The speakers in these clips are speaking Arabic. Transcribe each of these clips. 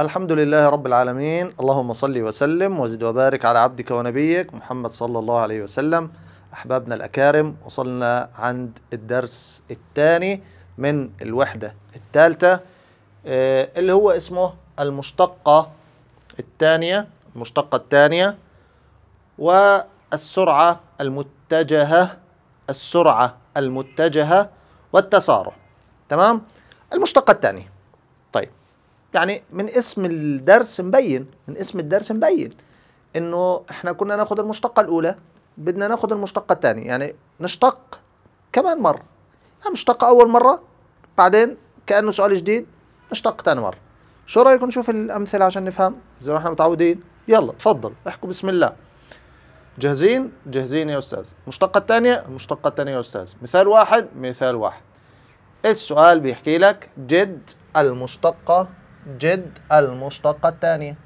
الحمد لله رب العالمين اللهم صل وسلم وزد وبارك على عبدك ونبيك محمد صلى الله عليه وسلم أحبابنا الأكارم وصلنا عند الدرس الثاني من الوحدة الثالثة آه، اللي هو اسمه المشتقة الثانية المشتقة الثانية والسرعة المتجهة السرعة المتجهة والتسارع تمام المشتقة الثانية يعني من اسم الدرس مبين من اسم الدرس مبين انه احنا كنا ناخذ المشتقه الاولى بدنا ناخذ المشتقه الثانيه يعني نشتق كمان مره يعني اول مره بعدين كانه سؤال جديد نشتق ثاني مره شو رايكم نشوف الامثله عشان نفهم زي ما احنا متعودين يلا تفضل احكوا بسم الله جاهزين جاهزين يا استاذ المشتقه الثانيه المشتقه الثانيه يا استاذ مثال واحد مثال واحد السؤال بيحكي لك جد المشتقه جد المشتقة الثانية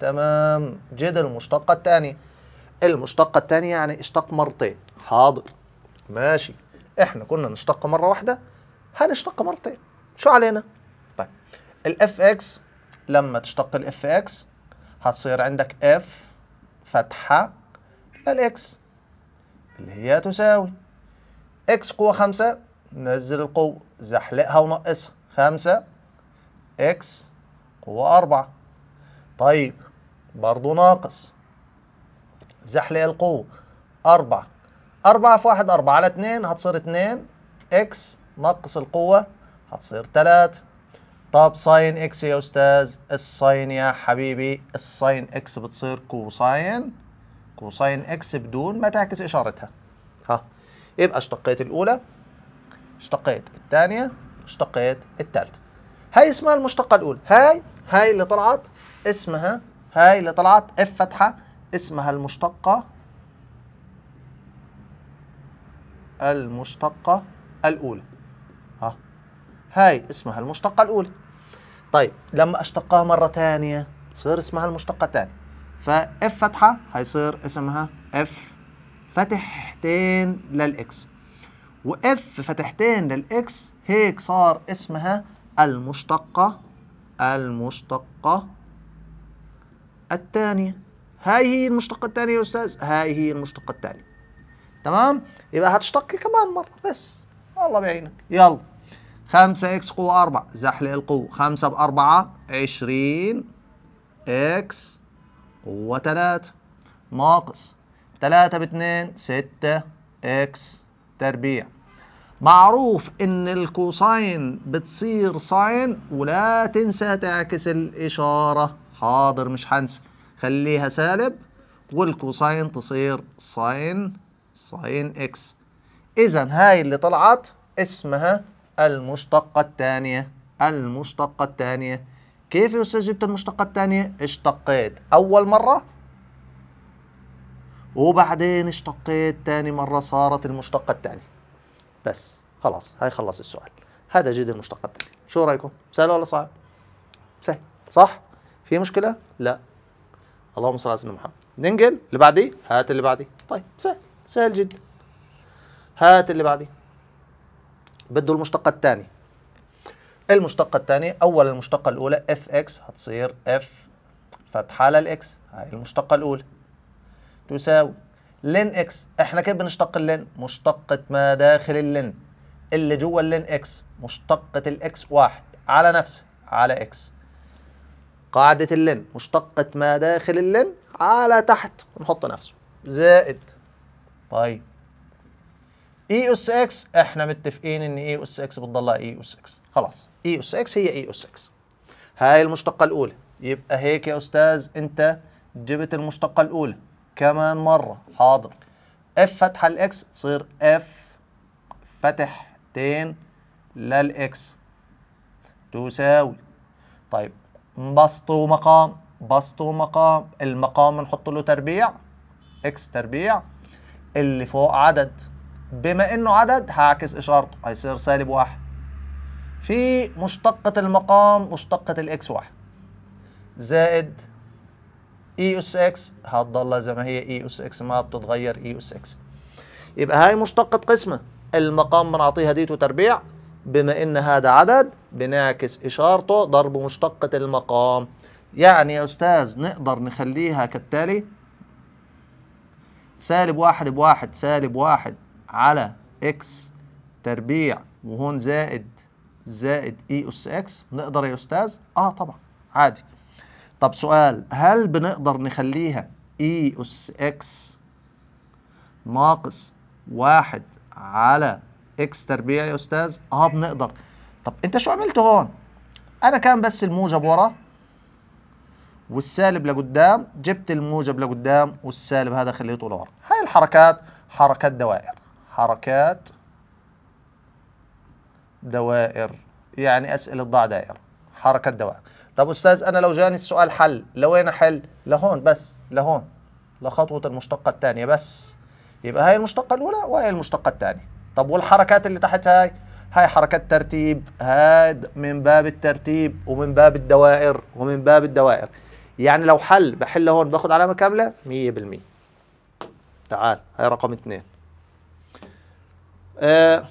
تمام جد المشتقة الثانية المشتقة الثانية يعني اشتق مرتين حاضر ماشي احنا كنا نشتق مرة واحدة هنشتق مرتين شو علينا؟ طيب الاف اكس لما تشتق الاف اكس هتصير عندك اف فتحة للاكس اللي هي تساوي اكس قوة خمسة نزل القوة زحلقها ونقصها خمسة اكس هو أربعة طيب برضو ناقص زحلق القوة أربعة أربعة في واحد أربعة على اتنين هتصير اتنين إكس ناقص القوة هتصير تلات طب ساين إكس يا أستاذ الساين يا حبيبي الساين إكس بتصير كوساين كوساين إكس بدون ما تعكس إشارتها ها يبقى اشتقيت الأولى اشتقيت الثانية اشتقيت الثالثة هاي اسمها المشتقة الأولى هاي هاي اللي طلعت اسمها هاي اللي طلعت اف فتحه اسمها المشتقه المشتقه الاولى ها هاي اسمها المشتقه الاولى طيب لما اشتقها مره ثانيه تصير اسمها المشتقه الثانيه فاف فتحه هيصير اسمها اف فتحتين للاكس واف فتحتين للاكس هيك صار اسمها المشتقه المشتقة الثانية هاي هي المشتقة الثانية يا أستاذ هاي هي المشتقة الثانية تمام يبقى هتشتقي كمان مرة بس الله بعينك يلا 5 اكس قوة 4 زحل القوة 5 ب 4 20 اكس قوة 3 ناقص 3 ب 2 6 اكس تربيع معروف ان الكوساين بتصير ساين ولا تنسى تعكس الاشاره حاضر مش هنسى خليها سالب والكوساين تصير ساين ساين اكس اذا هاي اللي طلعت اسمها المشتقه الثانيه المشتقه الثانيه كيف يا استاذ جبت المشتقه الثانيه اشتقيت اول مره وبعدين اشتقيت ثاني مره صارت المشتقه الثانيه بس خلاص هاي خلص السؤال هذا جد المشتق التالي شو رايكم سهل ولا صعب سهل صح في مشكله لا اللهم صل على سيدنا محمد ننقل اللي بعديه هات اللي بعديه طيب سهل سهل جدا هات اللي بعديه بده المشتق الثاني المشتق الثاني اول المشتقه الاولى اف اكس هتصير اف فتحه على الاكس هاي المشتقه الاولى تساوي لين اكس احنا كيف بنشتق اللين مشتقة ما داخل اللين اللي جوه اللين اكس مشتقة الاكس واحد على نفسه على اكس قاعدة اللين مشتقة ما داخل اللين على تحت نحط نفسه زائد طيب اي e اس اكس احنا متفقين ان اي e اس اكس بتضلها اي e اس اكس خلاص اي اس اكس هي اي اس اكس هاي المشتقة الاولى يبقى هيك يا استاذ انت جبت المشتقة الاولى كمان مرة حاضر اف فتحة الاكس تصير اف فتحتين للاكس تساوي طيب بسط ومقام بسط ومقام المقام نحط له تربيع اكس تربيع اللي فوق عدد بما انه عدد هعكس اشارته هيصير سالب واحد في مشتقة المقام مشتقة الاكس واحد زائد اي اس اكس هتضلها زي ما هي اي اس اكس ما بتتغير اي اس اكس يبقى هاي مشتقة قسمة المقام بنعطيها ديت تربيع بما ان هذا عدد بنعكس اشارته ضرب مشتقة المقام يعني يا استاذ نقدر نخليها كالتالي سالب واحد بواحد سالب واحد على اكس تربيع وهون زائد زائد اي اس اكس نقدر يا استاذ اه طبعا عادي طب سؤال هل بنقدر نخليها اي e اس اكس ناقص واحد على اكس تربيع يا استاذ اه بنقدر طب انت شو عملت هون انا كان بس الموجب ورا والسالب لقدام جبت الموجب لقدام والسالب هذا خليته لورا هاي الحركات حركات دوائر حركات دوائر يعني اسئله ضع دائره حركه دوائر طب استاذ انا لو جاني السؤال حل لوين احل لهون بس لهون لخطوه المشتقه الثانيه بس يبقى هاي المشتقه الاولى وهي المشتقه الثانيه طب والحركات اللي تحت هاي هاي حركات ترتيب هاد من باب الترتيب ومن باب الدوائر ومن باب الدوائر يعني لو حل بحل هون باخد علامه كامله 100% تعال هاي رقم اثنين أه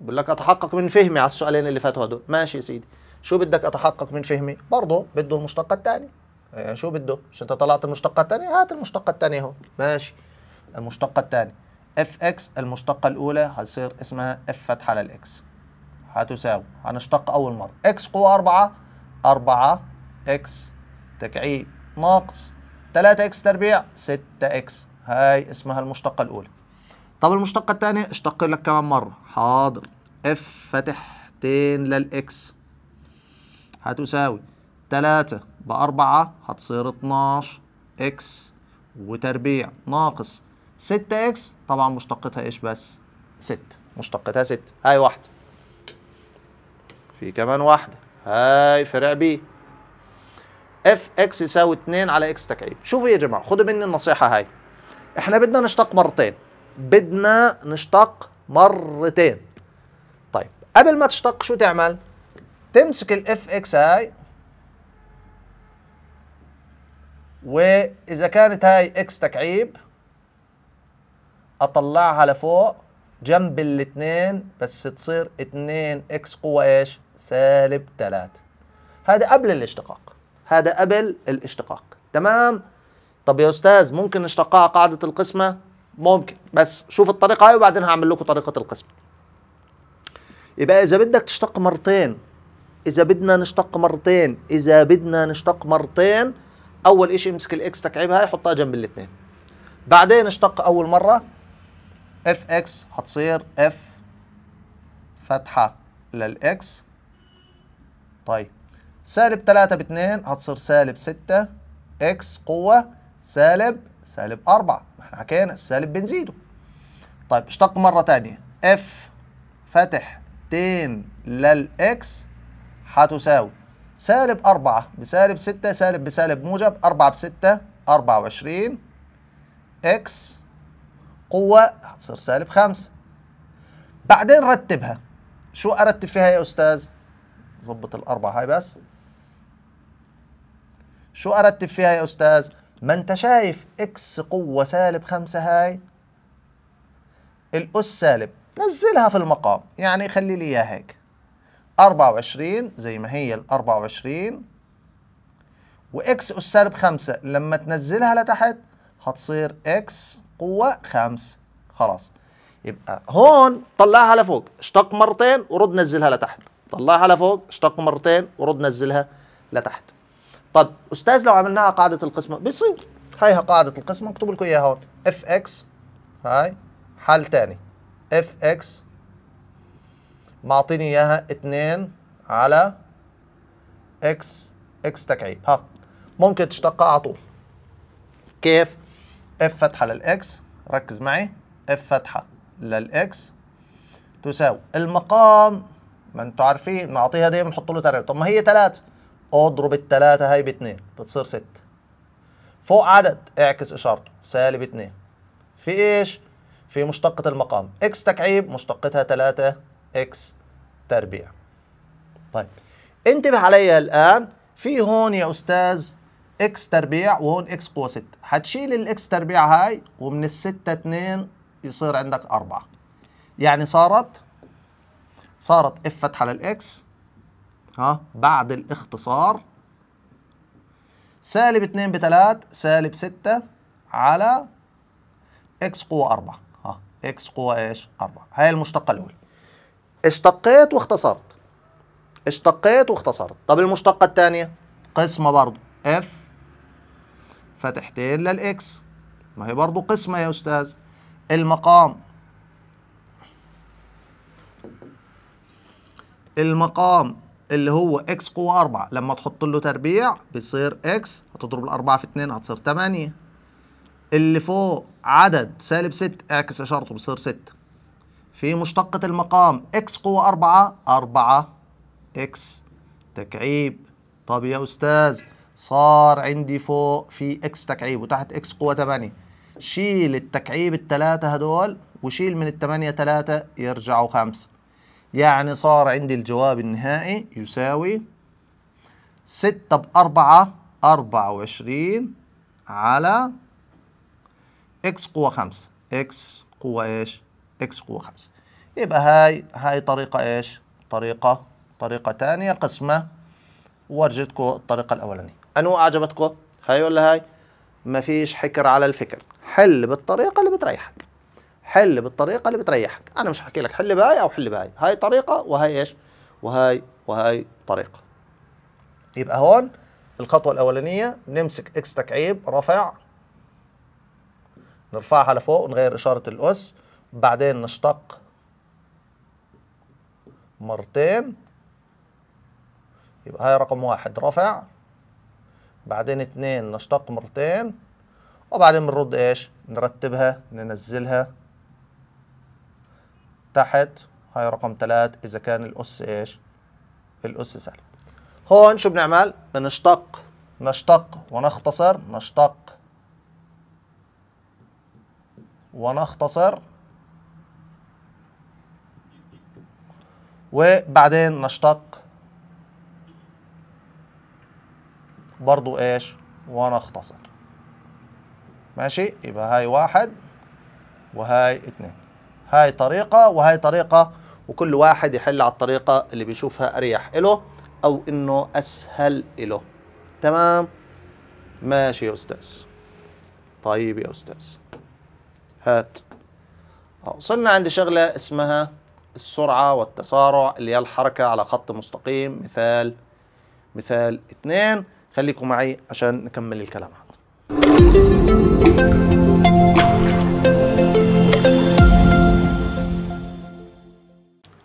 بقول لك اتحقق من فهمي على السؤالين اللي فاتوا هدول ماشي يا سيدي شو بدك اتحقق من فهمي برضه بده المشتقه الثانيه إيه، يعني شو بده مش انت طلعت المشتقه الثانيه هات المشتقه الثانيه هون ماشي المشتقه الثانيه اف اكس المشتقه الاولى هتصير اسمها اف فتحه للاكس هتساوي هنشتق اول مره اكس قوه 4 4 اكس تكعيب ناقص 3 اكس تربيع 6 اكس هاي اسمها المشتقه الاولى طب المشتقه الثانيه اشتق لك كمان مره حاضر اف فتحتين للاكس هتساوي 3 ب 4 هتصير 12 إكس وتربيع ناقص 6 إكس طبعا مشتقتها إيش بس؟ 6 مشتقتها 6 هاي واحدة في كمان واحدة هاي فرع بي اف اكس يساوي 2 على اكس تكعيب شوفوا يا جماعه خدوا مني النصيحه هاي احنا بدنا نشتق مرتين بدنا نشتق مرتين طيب قبل ما تشتق شو تعمل تمسك الاف اكس هاي واذا كانت هاي اكس تكعيب اطلعها لفوق جنب الاثنين بس تصير 2 اكس قوة ايش؟ سالب 3 هذا قبل الاشتقاق هذا قبل الاشتقاق تمام؟ طب يا استاذ ممكن نشتقها قاعدة القسمة؟ ممكن بس شوف الطريقة هاي وبعدين هعمل لكم طريقة القسمة يبقى إذا بدك تشتق مرتين اذا بدنا نشتق مرتين اذا بدنا نشتق مرتين اول اشي امسك الاكس تكعبها حطها جنب الاثنين بعدين اشتق اول مره اف اكس هتصير اف فتحه للاكس طيب سالب 3 ب 2 هتصير سالب 6 اكس قوه سالب سالب 4 ما احنا حكينا السالب بنزيده طيب اشتق مره ثانيه اف فتح 2 للاكس هتساوي سالب 4 بسالب 6 سالب بسالب موجب 4 ب 6 24 اكس قوة هتصير سالب 5 بعدين رتبها شو ارتب فيها يا استاذ؟ ظبط الأربعة هاي بس شو ارتب فيها يا استاذ؟ ما انت شايف اكس قوة سالب 5 هاي الأس سالب نزلها في المقام يعني خلي لي إياها هيك 24 زي ما هي ال 24 واكس اس سالب 5 لما تنزلها لتحت هتصير اكس قوة 5 خلاص يبقى هون طلعها لفوق اشتق مرتين ورد نزلها لتحت طلعها لفوق اشتق مرتين ورد نزلها لتحت طب استاذ لو عملناها قاعدة القسمة بيصير هيها قاعدة القسمة اكتب لكم اياها هون اف اكس هاي حل تاني اف اكس معطيني اياها 2 على اكس اكس تكعيب ها ممكن تشتقها على طول كيف اف فتحه للاكس ركز معي اف فتحه للاكس تساوي المقام ما انتم عارفين نعطيها دايما نحط له تربيع طب ما هي 3 اضرب الثلاثة هاي باتنين بتصير ستة فوق عدد اعكس اشارته سالب اتنين في ايش؟ في مشتقة المقام اكس تكعيب مشتقتها تلاتة اكس تربيع طيب انتبه عليا الآن في هون يا أستاذ اكس تربيع وهون اكس قوة 6 حتشيل الاكس تربيع هاي ومن الستة 2 يصير عندك 4 يعني صارت صارت اف فتحة للاكس ها بعد الاختصار سالب 2 ب 3 سالب 6 على اكس قوة 4 ها اكس قوة ايش؟ 4 هاي المشتقة الأولى اشتقيت واختصرت اشتقيت واختصرت طب المشتقة الثانية قسمة برضو اف فتحتين للإكس ما هي برضو قسمة يا أستاذ المقام المقام اللي هو اكس قوة اربعة لما تحط له تربيع بيصير اكس هتضرب الأربعة في اتنين هتصير تمانية اللي فوق عدد سالب ست اعكس إشارته بيصير ستة في مشتقة المقام إكس قوة أربعة أربعة إكس تكعيب طب يا أستاذ صار عندي فوق في إكس تكعيب وتحت إكس قوة تمانية شيل التكعيب التلاتة هدول وشيل من التمانية تلاتة يرجعوا خمسة يعني صار عندي الجواب النهائي يساوي ستة بأربعة أربعة وعشرين على إكس قوة خمسة إكس قوة إيش؟ اكس قوة خمسة يبقى هاي هاي طريقة ايش؟ طريقة طريقة ثانية قسمة ورجتكم الطريقة الأولانية أنو أعجبتكم؟ هاي ولا هاي؟ مفيش حكر على الفكر حل بالطريقة اللي بتريحك حل بالطريقة اللي بتريحك أنا مش حكي لك حل بهاي أو حل بهاي هاي طريقة وهاي إيش؟ وهاي وهاي طريقة يبقى هون الخطوة الأولانية نمسك إكس تكعيب رفع نرفعها لفوق ونغير إشارة الأس بعدين نشتق مرتين يبقى هاي رقم واحد رفع بعدين اثنين نشتق مرتين وبعدين بنرد ايش نرتبها ننزلها تحت هاي رقم ثلاث اذا كان الاس ايش الاس سهل هون شو بنعمل بنشتق نشتق ونختصر نشتق ونختصر وبعدين نشتق برضو ايش ونختصر ماشي يبقى هاي واحد وهاي اتنين هاي طريقة وهاي طريقة وكل واحد يحل على الطريقة اللي بيشوفها أريح إله أو إنه أسهل إله تمام ماشي يا أستاذ طيب يا أستاذ هات وصلنا عند شغلة اسمها السرعة والتسارع اللي هي الحركة على خط مستقيم مثال مثال اتنين خليكم معي عشان نكمل الكلام هذا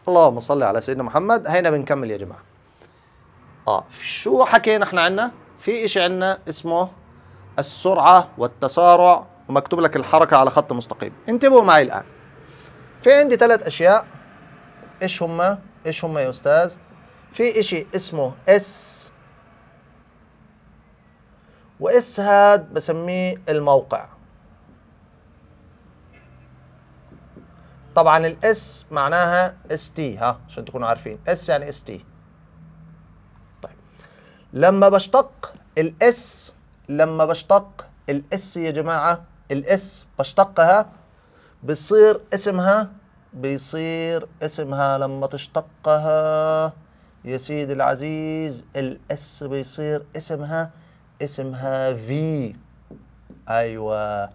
اللهم صل على سيدنا محمد هينا بنكمل يا جماعة اه شو حكينا احنا عنا في اشي عنا اسمه السرعة والتسارع ومكتوب لك الحركة على خط مستقيم انتبهوا معي الآن في عندي ثلاث أشياء ايش هما ايش هما يا استاذ في اشي اسمه اس واس هاد بسميه الموقع طبعا الاس معناها اس تي ها عشان تكونوا عارفين اس يعني اس تي طيب لما بشتق الاس لما بشتق الاس يا جماعه الاس بشتقها بصير اسمها بيصير اسمها لما تشتقها يا سيدي العزيز الاس بيصير اسمها اسمها في ايوه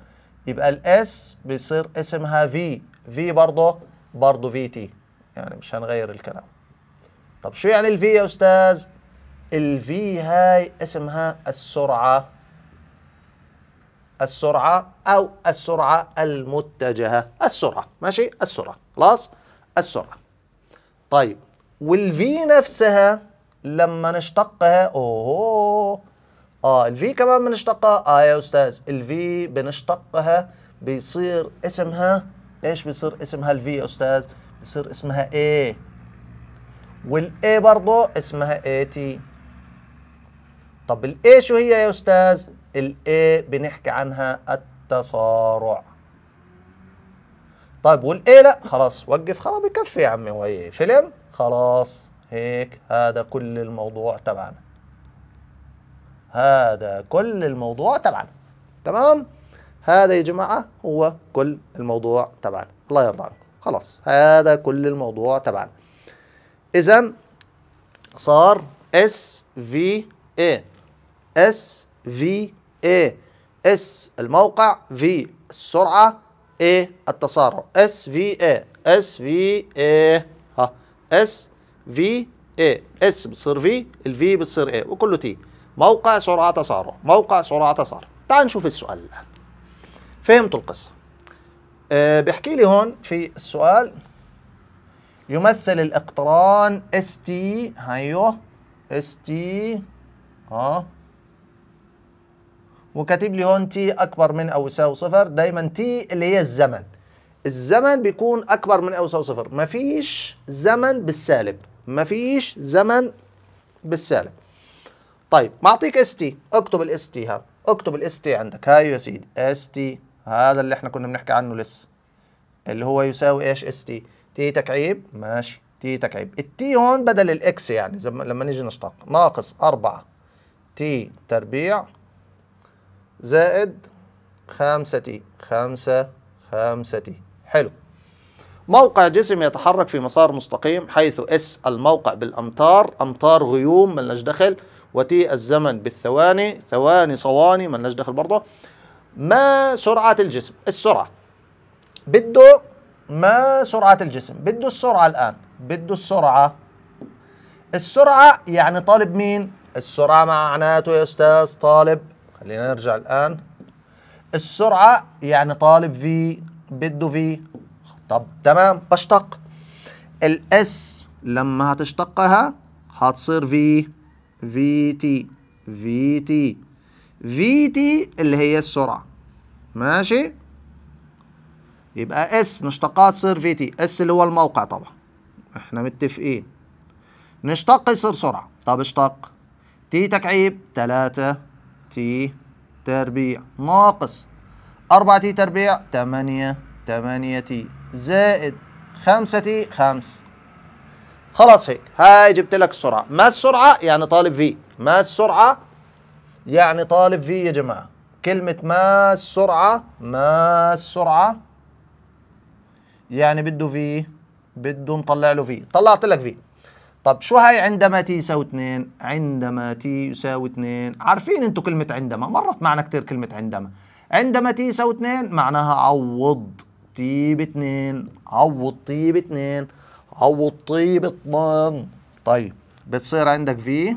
يبقى الاس بيصير اسمها في في برضه برضه في تي يعني مش هنغير الكلام طب شو يعني الفي يا استاذ الفي هاي اسمها السرعه السرعه او السرعه المتجهه السرعه ماشي السرعه خلاص السرعة طيب والفي نفسها لما نشتقها اوه اه الفي كمان بنشتقها اه يا استاذ الفي بنشتقها بيصير اسمها ايش بيصير اسمها الفي يا استاذ بيصير اسمها ايه والاي برضه اسمها اي تي طب الاي شو هي يا استاذ الاي بنحكي عنها التسارع طيب والايه لا خلاص وقف خلاص بكفي يا عمي وايه فيلم خلاص هيك هذا كل الموضوع تبعنا هذا كل الموضوع تبعنا تمام هذا يا جماعه هو كل الموضوع تبعنا الله يرضى عنكم خلاص هذا كل الموضوع تبعنا اذا صار اس في اي اس في اي اس الموقع في السرعه ايه التصارع اس في ايه اس في ايه ها اس في ايه اس بتصير في الفي بتصير ايه وكله تي موقع سرعه تسارع موقع سرعه تسارع تعال نشوف السؤال الان فهمتوا القصه أه بيحكي لي هون في السؤال يمثل الاقتران اس تي هيو اس تي اه وكاتب لي هون تي اكبر من او يساوي صفر دايما تي اللي هي الزمن الزمن بيكون اكبر من او يساوي صفر مفيش زمن بالسالب مفيش زمن بالسالب طيب معطيك اس تي اكتب الاس تي هذا اكتب الاس تي عندك هاي يا سيدي اس تي هذا اللي احنا كنا بنحكي عنه لسه اللي هو يساوي ايش اس تي تي تكعيب ماشي تي تكعيب التي هون بدل الاكس يعني لما نيجي نشتق ناقص 4 تي تربيع زائد خمسة تي خمسة خمسة تي حلو موقع جسم يتحرك في مسار مستقيم حيث اس الموقع بالامتار امتار غيوم ملناش دخل وتي الزمن بالثواني ثواني صواني ملناش دخل برضه ما سرعة الجسم السرعة بده ما سرعة الجسم بده السرعة الآن بده السرعة السرعة يعني طالب مين السرعة معناته يا أستاذ طالب خلينا نرجع الآن السرعة يعني طالب في بده في طب تمام بشتق الاس لما هتشتقها هتصير في في تي في تي في تي اللي هي السرعة ماشي يبقى اس نشتقها تصير في تي اس اللي هو الموقع طبعا احنا متفقين نشتق يصير سرعة طب اشتق تي تكعيب 3 تي تربيع ناقص أربعة تي تربيع تمانية تمانية تي زائد خمسة تي خمس خلاص هيك هاي جبت لك السرعة ما السرعة يعني طالب في ما السرعة يعني طالب في يا جماعة كلمة ما السرعة ما السرعة يعني بده في بده نطلع له في طلعت لك في طب شو هاي عندما تي يساوي 2 عندما تي يساوي 2 عارفين انتو كلمه عندما مرت معنا كثير كلمه عندما عندما تي يساوي 2 معناها عوض تي ب 2 عوض تي ب 2 عوض تي ب 2 طيب بتصير عندك في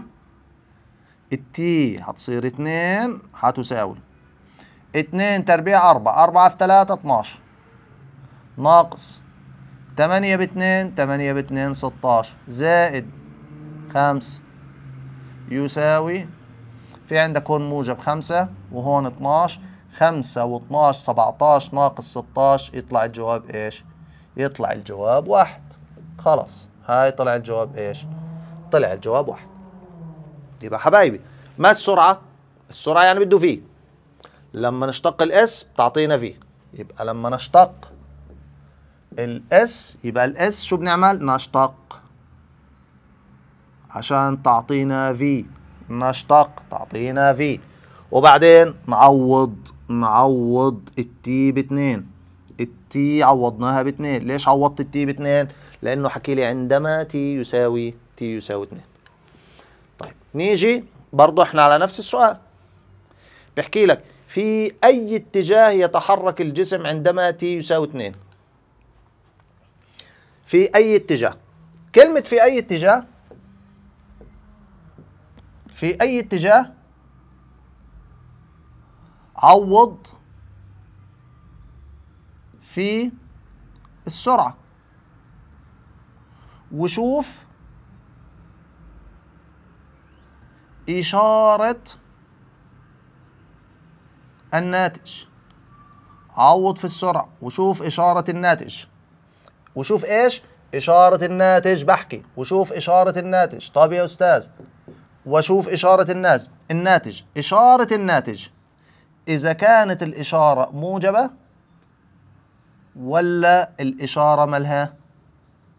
التي هتصير 2 هتساوي 2 تربيع 4 4 في 3 12 ناقص 8 2 8 2 16 زائد 5 يساوي في عندك هون موجب 5 وهون 12 5 و12 17 ناقص 16 يطلع الجواب ايش؟ يطلع الجواب واحد خلص هاي طلع الجواب ايش؟ طلع الجواب واحد يبقى حبايبي ما السرعة؟ السرعة يعني بده في لما نشتق الاس بتعطينا في يبقى لما نشتق الاس يبقى الاس شو بنعمل نشتق عشان تعطينا في نشتق تعطينا في وبعدين نعوض نعوض التي باتنين التي عوضناها باتنين ليش عوضت التي باتنين لانه حكي لي عندما تي يساوي تي يساوي اتنين طيب نيجي برضه احنا على نفس السؤال بحكي لك في اي اتجاه يتحرك الجسم عندما تي يساوي اتنين في أي اتجاه كلمة في أي اتجاه في أي اتجاه عوض في السرعة وشوف إشارة الناتج عوض في السرعة وشوف إشارة الناتج وشوف ايش إشارة الناتج بحكي وشوف إشارة الناتج طب يا أستاذ وشوف إشارة الناس الناتج إشارة الناتج إذا كانت الإشارة موجبة ولا الإشارة مالها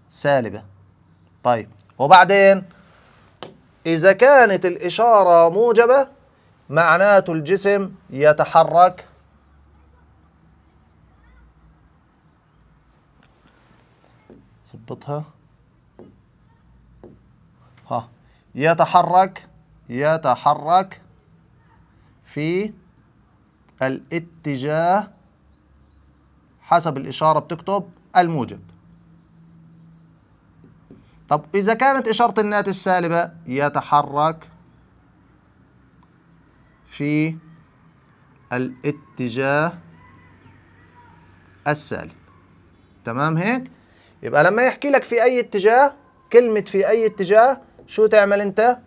سالبة طيب وبعدين إذا كانت الإشارة موجبة معناته الجسم يتحرك ظبطها ها يتحرك يتحرك في الاتجاه حسب الإشارة بتكتب الموجب طب إذا كانت إشارة الناتج السالبة يتحرك في الاتجاه السالب تمام هيك يبقى لما يحكي لك في اي اتجاه كلمه في اي اتجاه شو تعمل انت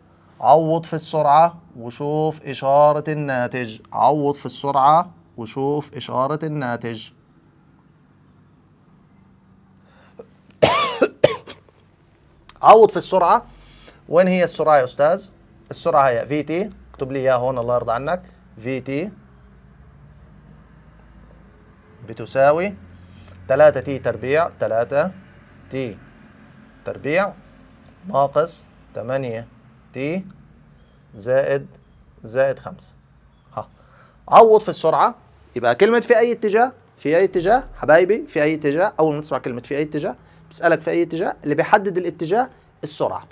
عوض في السرعه وشوف اشاره الناتج عوض في السرعه وشوف اشاره الناتج عوض في السرعه وين هي السرعه يا استاذ السرعه هي في تي اكتب لي اياها هون الله يرضى عنك في تي بتساوي 3 تي تربيع 3 تي تربيع ناقص تمانية تي زائد زائد خمسة ها عوض في السرعة يبقى كلمة في أي اتجاه في أي اتجاه حبايبي في أي اتجاه أول ما تسمع كلمة في أي اتجاه بسألك في أي اتجاه اللي بيحدد الاتجاه السرعة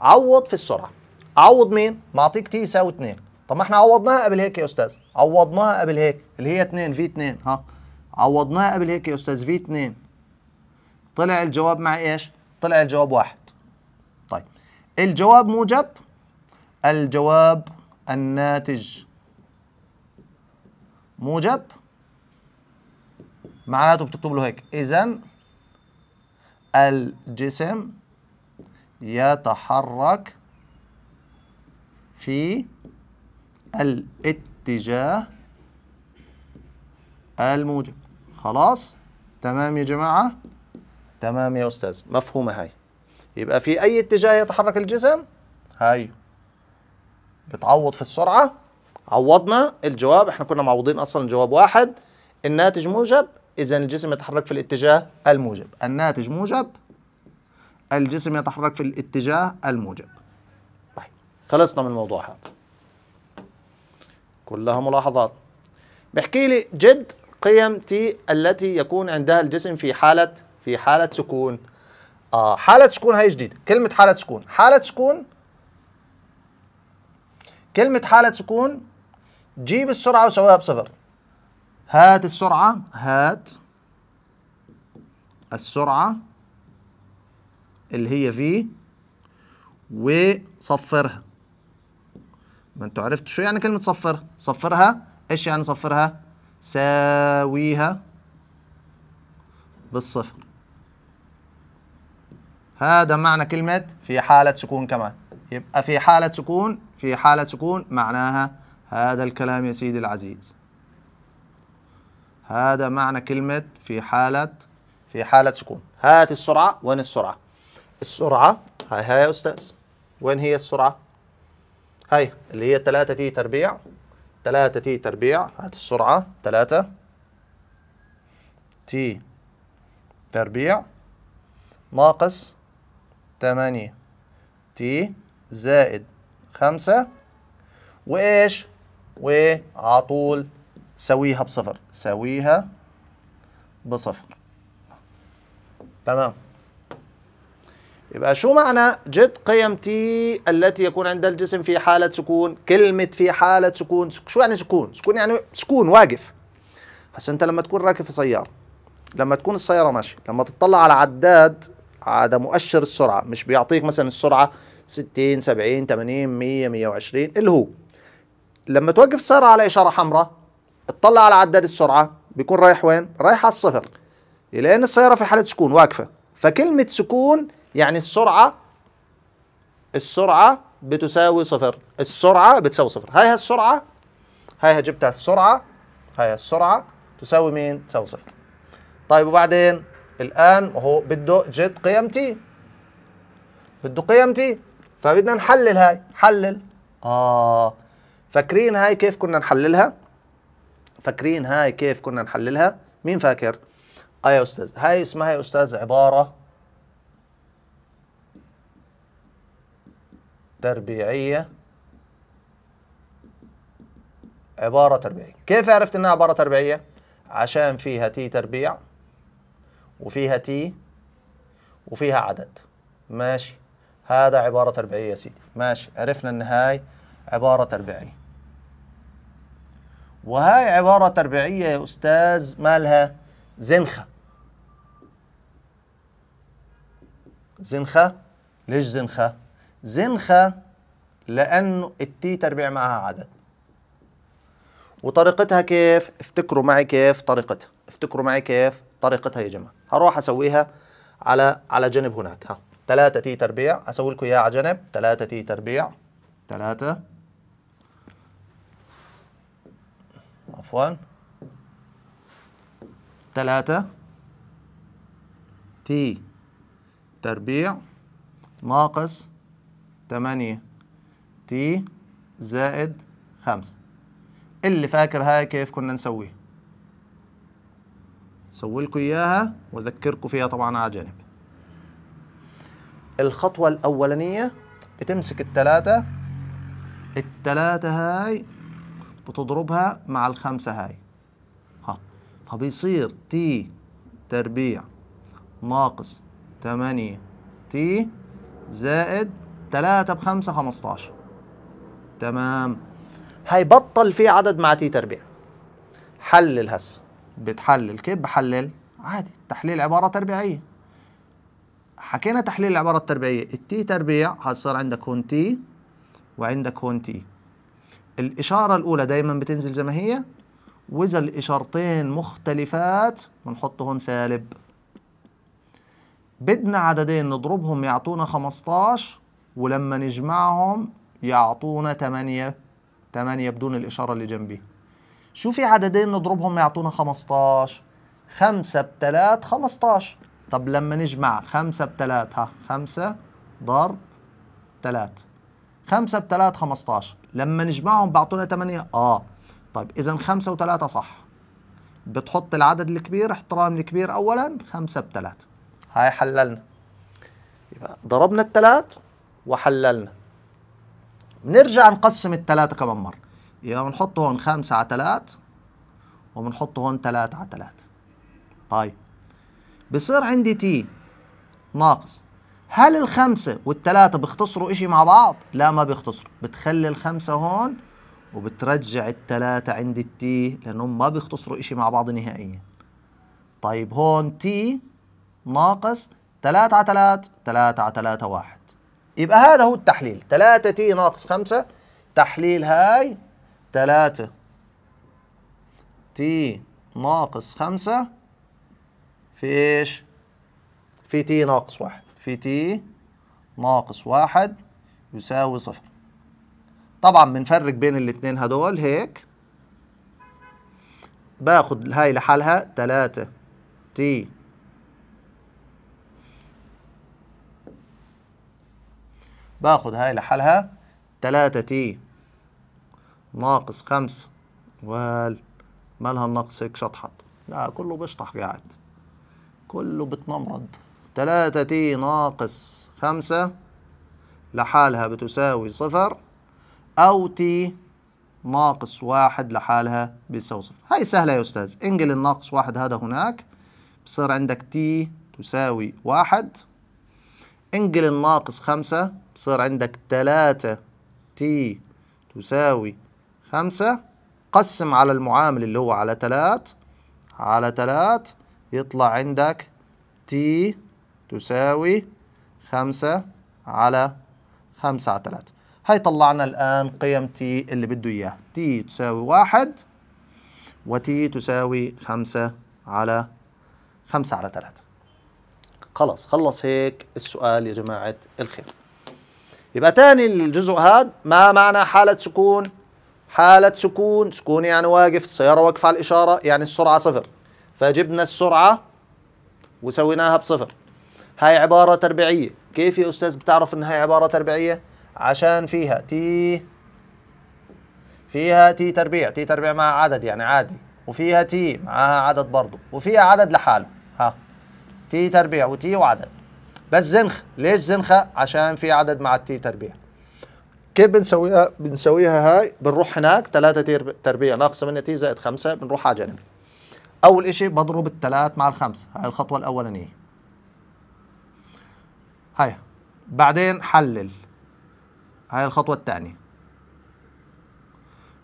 عوض في السرعة عوض مين؟ معطيك تي يساوي 2 طب ما احنا عوضناها قبل هيك يا استاذ عوضناها قبل هيك اللي هي 2 في 2 ها عوضناها قبل هيك يا استاذ في 2 طلع الجواب مع ايش؟ طلع الجواب واحد طيب الجواب موجب الجواب الناتج موجب معناته بتكتب له هيك اذا الجسم يتحرك في الاتجاه الموجب خلاص تمام يا جماعه تمام يا أستاذ مفهومة هاي يبقى في أي اتجاه يتحرك الجسم هاي بتعوض في السرعة عوضنا الجواب احنا كنا معوضين أصلا الجواب واحد الناتج موجب إذا الجسم يتحرك في الاتجاه الموجب الناتج موجب الجسم يتحرك في الاتجاه الموجب طيب خلصنا من الموضوع هذا كلها ملاحظات بحكي لي جد قيم تي التي يكون عندها الجسم في حالة في حالة سكون آه حالة سكون هي جديدة كلمة حالة سكون حالة سكون كلمة حالة سكون جيب السرعة وسويها بصفر هات السرعة هات السرعة اللي هي في وصفرها ما انتوا عرفتوا شو يعني كلمة صفر صفرها ايش يعني صفرها ساويها بالصفر هذا معنى كلمة في حالة سكون كمان يبقى في حالة سكون في حالة سكون معناها هذا الكلام يا سيدي العزيز هذا معنى كلمة في حالة في حالة سكون هات السرعة وين السرعة السرعة هاي هاي يا أستاذ وين هي السرعة هاي اللي هي 3 تي تربيع 3 تي تربيع هات السرعة 3 تي تربيع ناقص تمانية تي زائد خمسة وإيش وعطول سويها بصفر سويها بصفر تمام يبقى شو معنى جد قيم تي التي يكون عند الجسم في حالة سكون كلمة في حالة سكون شو يعني سكون سكون يعني سكون واقف هسا انت لما تكون راكب في سيارة لما تكون السيارة ماشية لما تطلع على عداد هذا مؤشر السرعه مش بيعطيك مثلا السرعه 60 70 80 100 120 اللي هو لما توقف السياره على اشاره حمراء اطلع على عداد السرعه بيكون رايح وين رايح على الصفر لان السياره في حاله سكون واقفه فكلمه سكون يعني السرعه السرعه بتساوي صفر السرعه بتساوي صفر هاي السرعة هاي جبتها السرعه هاي السرعه تساوي مين تساوي صفر طيب وبعدين الآن هو بده جد قيم تي بده قيم تي فبدنا نحلل هاي حلل آه فاكرين هاي كيف كنا نحللها فاكرين هاي كيف كنا نحللها مين فاكر آه يا أستاذ هاي اسمها يا أستاذ عبارة تربيعية عبارة تربيعية كيف عرفت إنها عبارة تربيعية عشان فيها تي تربيع وفيها تي وفيها عدد ماشي هذا عبارة تربيعية يا سيدي ماشي عرفنا ان هاي عبارة تربيعية وهاي عبارة تربيعية يا أستاذ مالها زنخة زنخة ليش زنخة؟ زنخة لأنه التي تربيع معها عدد وطريقتها كيف؟ افتكروا معي كيف طريقتها افتكروا معي كيف طريقتها يا جماعة هروح اسويها على على جنب هناك ها 3 تي تربيع اسوي لكم اياها على جنب 3 تي تربيع 3 عفوا 3 تي تربيع ناقص 8 تي زائد 5 اللي فاكر هاي كيف كنا نسويه سوي إياها وأذكركم فيها طبعا على جنب. الخطوة الأولانية بتمسك التلاتة التلاتة هاي بتضربها مع الخمسة هاي ها فبيصير تي تربيع ناقص تمانية تي زائد تلاتة بخمسة خمستاشر تمام هيبطل في عدد مع تي تربيع حلل هسه بتحلل كيف بحلل عادي التحليل عباره تربيعيه حكينا تحليل العباره التربيعيه التي تربيع هتصير عندك هون تي وعندك هون تي الاشاره الاولى دايما بتنزل زي ما هي واذا الاشارتين مختلفات بنحط هون سالب بدنا عددين نضربهم يعطونا 15 ولما نجمعهم يعطونا 8 8 بدون الإشارة اللي جنبي شو في عددين نضربهم يعطونا 15 5 بتلات 15 طب لما نجمع 5 بتلات ها 5 ضرب 3 5 بتلات 15 لما نجمعهم بيعطونا 8 اه طيب اذا 5 و3 صح بتحط العدد الكبير احترام الكبير اولا 5 بتلات هاي حللنا يبقى ضربنا التلات وحللنا بنرجع نقسم التلاتة كمان مرة يبقى بنحط هون 5 على 3 وبنحط هون 3 على 3 طيب بصير عندي تي ناقص هل الخمسة والتلاتة بيختصروا اشي مع بعض؟ لا ما بيختصروا، بتخلي الخمسة هون وبترجع التلاتة عند التي لأنهم ما بيختصروا اشي مع بعض نهائيا. طيب هون تي ناقص تلاتة على تلات، تلاتة على تلاتة واحد. يبقى هذا هو التحليل، تلاتة تي ناقص خمسة، تحليل هاي تلاتة تي ناقص خمسة في إيش؟ في تي ناقص واحد في تي ناقص واحد يساوي صفر طبعا بنفرق بين الاتنين هدول هيك باخد هاي لحالها تلاتة تي باخد هاي لحالها تلاتة تي ناقص خمسة وال مالها الناقص هيك شطحت لا كله بيشطح قاعد كله بتنمرض تلاتة تي ناقص خمسة لحالها بتساوي صفر أو تي ناقص واحد لحالها بيساوي صفر هاي سهلة يا أستاذ انقل الناقص واحد هذا هناك بصير عندك تي تساوي واحد انقل الناقص خمسة بصير عندك تلاتة تي تساوي خمسة قسم على المعامل اللي هو على تلات على تلات يطلع عندك تي تساوي خمسة على خمسة على تلات هاي طلعنا الآن قيم تي اللي بده إياها تي تساوي واحد وتي تساوي خمسة على خمسة على تلات خلص خلص هيك السؤال يا جماعة الخير يبقى تاني الجزء هاد ما معنى حالة سكون حالة سكون سكون يعني واقف السيارة واقفة على الإشارة يعني السرعة صفر فجبنا السرعة وسويناها بصفر هاي عبارة تربيعية كيف يا أستاذ بتعرف إن هاي عبارة تربيعية عشان فيها تي فيها تي تربيع تي تربيع مع عدد يعني عادي وفيها تي معاها عدد برضه وفيها عدد لحاله ها تي تربيع وتي وعدد بس زنخ ليش زنخة عشان في عدد مع التي تربيع كيف بنسويها بنسويها هاي بنروح هناك ثلاثة تربيع ناقص 8 تي زائد 5 بنروح على جنب اول شيء بضرب الثلاث مع الخمسه هاي الخطوه الاولانيه هاي بعدين حلل هاي الخطوه الثانيه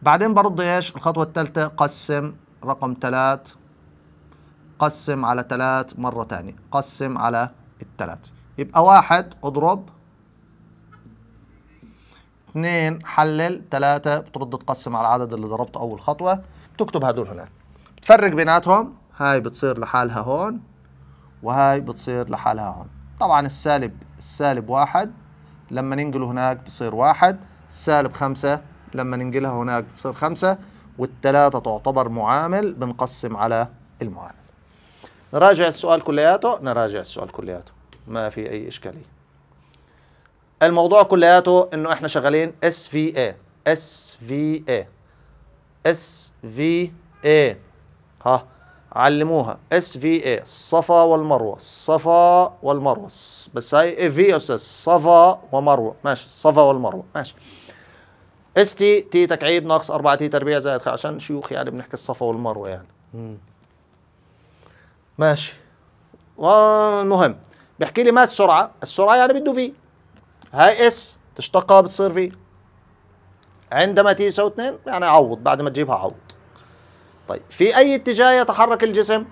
بعدين برد ايش الخطوه الثالثه قسم رقم 3 قسم على 3 مره ثانيه قسم على الثلاث يبقى واحد اضرب 2 حلل 3 بترد تقسم على العدد اللي ضربته اول خطوه بتكتب هدول هناك بتفرق بيناتهم هاي بتصير لحالها هون وهاي بتصير لحالها هون طبعا السالب السالب واحد لما ننقله هناك بصير واحد السالب خمسة لما ننقلها هناك بتصير خمسة والثلاثة تعتبر معامل بنقسم على المعامل نراجع السؤال كلياته نراجع السؤال كلياته ما في أي إشكالية الموضوع كلياته انه احنا شغالين اس في اي اس في اي اس في اي ها علموها اس في اي الصفا والمروه الصفا والمروه بس هاي اي في يا استاذ صفا ومروه ماشي الصفا والمروه ماشي اس تي تي تكعيب ناقص 4 تي تربيع زائد عشان شيوخ يعني بنحكي الصفا والمروه يعني ماشي المهم آه، بيحكي لي ما السرعه السرعه يعني بده في هاي اس تشتقها بتصير في عندما تي يساوي 2 يعني عوض بعد ما تجيبها عوض طيب في اي اتجاه يتحرك الجسم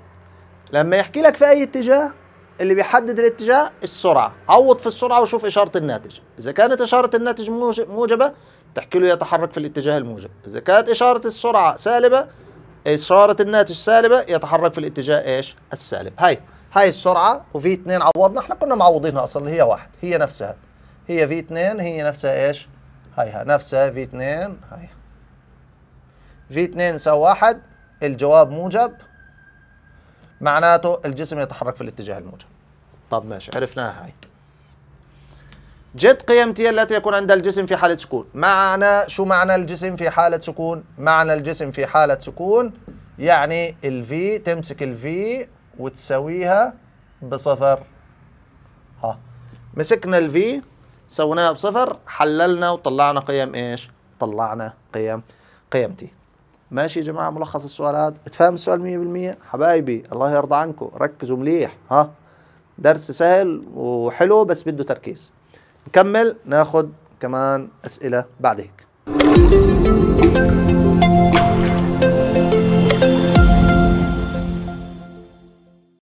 لما يحكي لك في اي اتجاه اللي بيحدد الاتجاه السرعه عوض في السرعه وشوف اشاره الناتج اذا كانت اشاره الناتج موجبه تحكي له يتحرك في الاتجاه الموجب اذا كانت اشاره السرعه سالبه اشاره الناتج سالبه يتحرك في الاتجاه ايش السالب هاي هاي السرعه وفي اثنين عوضنا احنا كنا معوضينها اصلا هي واحد هي نفسها هي في 2 هي نفسها ايش هيها نفسها في 2 هيها في 2 يساوي 1 الجواب موجب معناته الجسم يتحرك في الاتجاه الموجب طب ماشي عرفناها هاي جد قيم تي التي يكون عندها الجسم في حالة سكون معنى شو معنى الجسم في حالة سكون معنى الجسم في حالة سكون يعني الفي تمسك الفي وتساويها بصفر ها مسكنا الفي سويناها بصفر حللنا وطلعنا قيم ايش طلعنا قيم قيم تي ماشي يا جماعه ملخص السؤال هذا اتفهم السؤال 100% حبايبي الله يرضى عنكم ركزوا مليح ها درس سهل وحلو بس بده تركيز نكمل ناخذ كمان اسئله بعد هيك